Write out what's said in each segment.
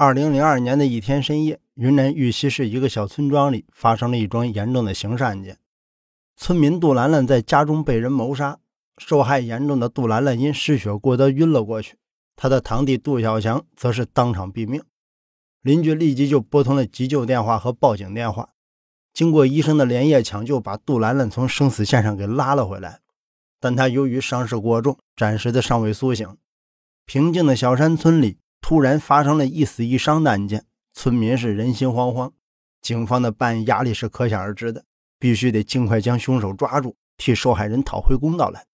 二零零二年的一天深夜，云南玉溪市一个小村庄里发生了一桩严重的刑事案件。村民杜兰兰在家中被人谋杀，受害严重的杜兰兰因失血过多晕了过去。她的堂弟杜小强则是当场毙命。邻居立即就拨通了急救电话和报警电话。经过医生的连夜抢救，把杜兰兰从生死线上给拉了回来，但她由于伤势过重，暂时的尚未苏醒。平静的小山村里。突然发生了一死一伤的案件，村民是人心惶惶，警方的办案压力是可想而知的，必须得尽快将凶手抓住，替受害人讨回公道来。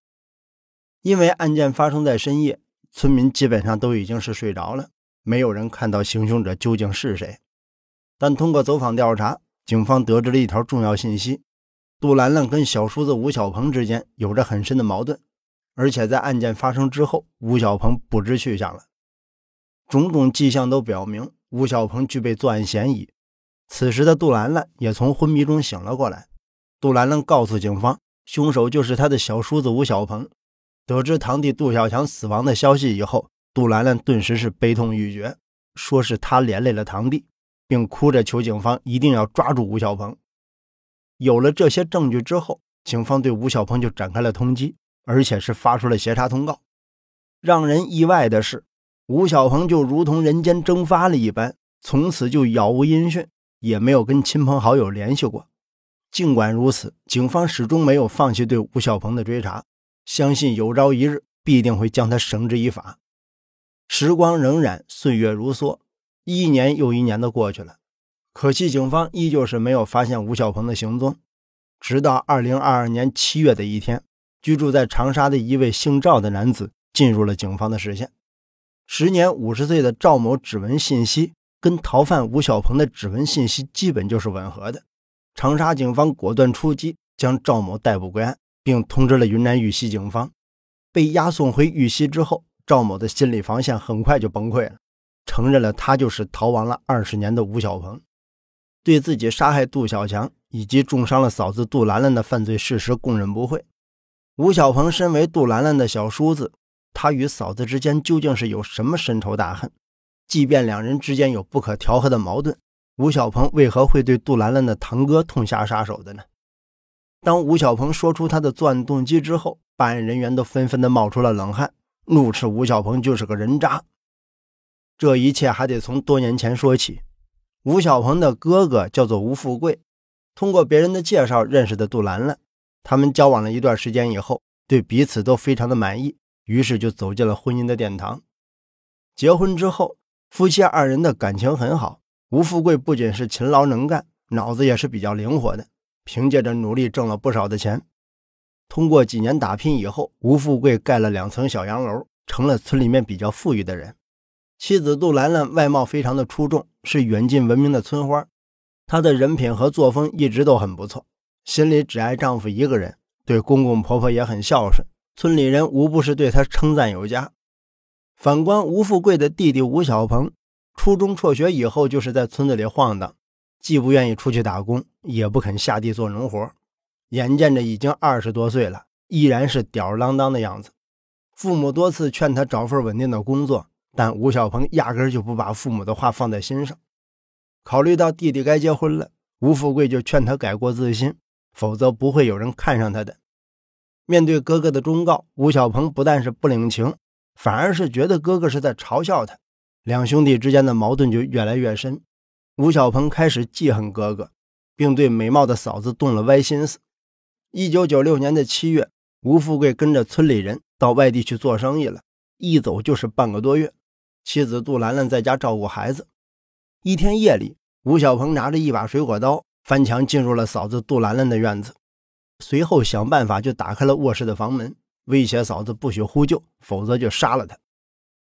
因为案件发生在深夜，村民基本上都已经是睡着了，没有人看到行凶者究竟是谁。但通过走访调查，警方得知了一条重要信息：杜兰兰跟小叔子吴小鹏之间有着很深的矛盾，而且在案件发生之后，吴小鹏不知去向了。种种迹象都表明吴小鹏具备作案嫌疑。此时的杜兰兰也从昏迷中醒了过来。杜兰兰告诉警方，凶手就是他的小叔子吴小鹏。得知堂弟杜小强死亡的消息以后，杜兰兰顿时是悲痛欲绝，说是他连累了堂弟，并哭着求警方一定要抓住吴小鹏。有了这些证据之后，警方对吴小鹏就展开了通缉，而且是发出了协查通告。让人意外的是。吴小鹏就如同人间蒸发了一般，从此就杳无音讯，也没有跟亲朋好友联系过。尽管如此，警方始终没有放弃对吴小鹏的追查，相信有朝一日必定会将他绳之以法。时光荏苒，岁月如梭，一年又一年的过去了，可惜警方依旧是没有发现吴小鹏的行踪。直到二零二二年七月的一天，居住在长沙的一位姓赵的男子进入了警方的视线。时年五十岁的赵某指纹信息跟逃犯吴小鹏的指纹信息基本就是吻合的。长沙警方果断出击，将赵某逮捕归案，并通知了云南玉溪警方。被押送回玉溪之后，赵某的心理防线很快就崩溃了，承认了他就是逃亡了二十年的吴小鹏，对自己杀害杜小强以及重伤了嫂子杜兰兰的犯罪事实供认不讳。吴小鹏身为杜兰兰的小叔子。他与嫂子之间究竟是有什么深仇大恨？即便两人之间有不可调和的矛盾，吴小鹏为何会对杜兰兰的堂哥痛下杀手的呢？当吴小鹏说出他的作案动机之后，办案人员都纷纷的冒出了冷汗，怒斥吴小鹏就是个人渣。这一切还得从多年前说起。吴小鹏的哥哥叫做吴富贵，通过别人的介绍认识的杜兰兰，他们交往了一段时间以后，对彼此都非常的满意。于是就走进了婚姻的殿堂。结婚之后，夫妻二人的感情很好。吴富贵不仅是勤劳能干，脑子也是比较灵活的。凭借着努力，挣了不少的钱。通过几年打拼以后，吴富贵盖了两层小洋楼，成了村里面比较富裕的人。妻子杜兰兰外貌非常的出众，是远近闻名的村花。她的人品和作风一直都很不错，心里只爱丈夫一个人，对公公婆婆也很孝顺。村里人无不是对他称赞有加。反观吴富贵的弟弟吴小鹏，初中辍学以后就是在村子里晃荡，既不愿意出去打工，也不肯下地做农活。眼见着已经二十多岁了，依然是吊儿郎当的样子。父母多次劝他找份稳定的工作，但吴小鹏压根就不把父母的话放在心上。考虑到弟弟该结婚了，吴富贵就劝他改过自新，否则不会有人看上他的。面对哥哥的忠告，吴小鹏不但是不领情，反而是觉得哥哥是在嘲笑他。两兄弟之间的矛盾就越来越深。吴小鹏开始记恨哥哥，并对美貌的嫂子动了歪心思。一九九六年的七月，吴富贵跟着村里人到外地去做生意了，一走就是半个多月。妻子杜兰兰在家照顾孩子。一天夜里，吴小鹏拿着一把水果刀翻墙进入了嫂子杜兰兰的院子。随后想办法就打开了卧室的房门，威胁嫂子不许呼救，否则就杀了她。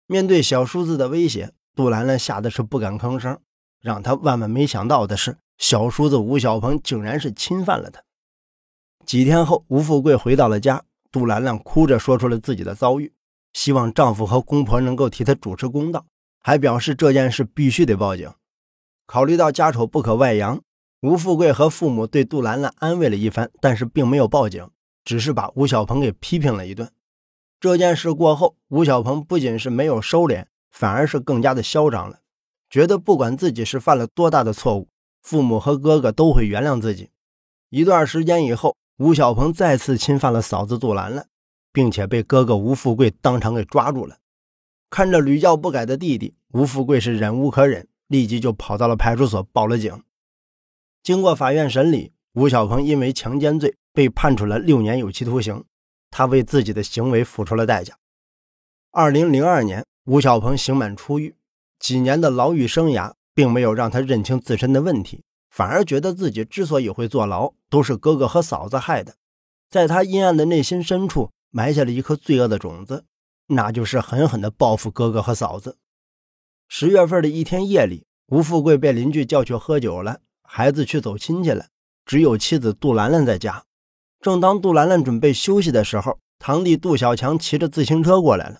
面对小叔子的威胁，杜兰兰吓得是不敢吭声。让她万万没想到的是，小叔子吴小鹏竟然是侵犯了她。几天后，吴富贵回到了家，杜兰兰哭着说出了自己的遭遇，希望丈夫和公婆能够替她主持公道，还表示这件事必须得报警。考虑到家丑不可外扬。吴富贵和父母对杜兰兰安慰了一番，但是并没有报警，只是把吴小鹏给批评了一顿。这件事过后，吴小鹏不仅是没有收敛，反而是更加的嚣张了，觉得不管自己是犯了多大的错误，父母和哥哥都会原谅自己。一段时间以后，吴小鹏再次侵犯了嫂子杜兰兰，并且被哥哥吴富贵当场给抓住了。看着屡教不改的弟弟，吴富贵是忍无可忍，立即就跑到了派出所报了警。经过法院审理，吴小鹏因为强奸罪被判处了六年有期徒刑。他为自己的行为付出了代价。二零零二年，吴小鹏刑满出狱，几年的牢狱生涯并没有让他认清自身的问题，反而觉得自己之所以会坐牢，都是哥哥和嫂子害的。在他阴暗的内心深处埋下了一颗罪恶的种子，那就是狠狠地报复哥哥和嫂子。十月份的一天夜里，吴富贵被邻居叫去喝酒了。孩子去走亲戚了，只有妻子杜兰兰在家。正当杜兰兰准备休息的时候，堂弟杜小强骑着自行车过来了。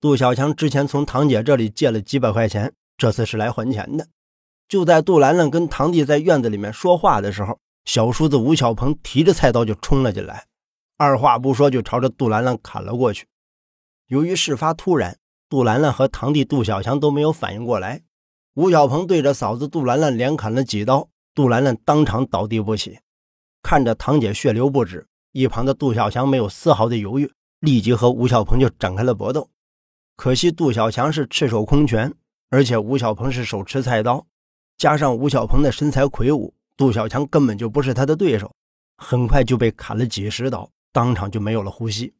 杜小强之前从堂姐这里借了几百块钱，这次是来还钱的。就在杜兰兰跟堂弟在院子里面说话的时候，小叔子吴小鹏提着菜刀就冲了进来，二话不说就朝着杜兰兰砍了过去。由于事发突然，杜兰兰和堂弟杜小强都没有反应过来，吴小鹏对着嫂子杜兰兰连砍了几刀。杜兰兰当场倒地不起，看着堂姐血流不止，一旁的杜小强没有丝毫的犹豫，立即和吴小鹏就展开了搏斗。可惜杜小强是赤手空拳，而且吴小鹏是手持菜刀，加上吴小鹏的身材魁梧，杜小强根本就不是他的对手，很快就被砍了几十刀，当场就没有了呼吸。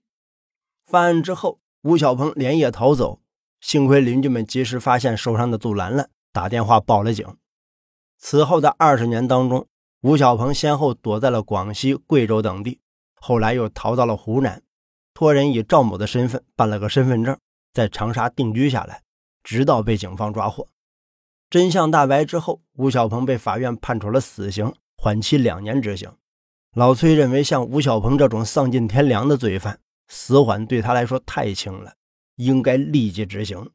犯案之后，吴小鹏连夜逃走，幸亏邻居们及时发现受伤的杜兰兰，打电话报了警。此后的二十年当中，吴小鹏先后躲在了广西、贵州等地，后来又逃到了湖南，托人以赵某的身份办了个身份证，在长沙定居下来，直到被警方抓获。真相大白之后，吴小鹏被法院判处了死刑，缓期两年执行。老崔认为，像吴小鹏这种丧尽天良的罪犯，死缓对他来说太轻了，应该立即执行。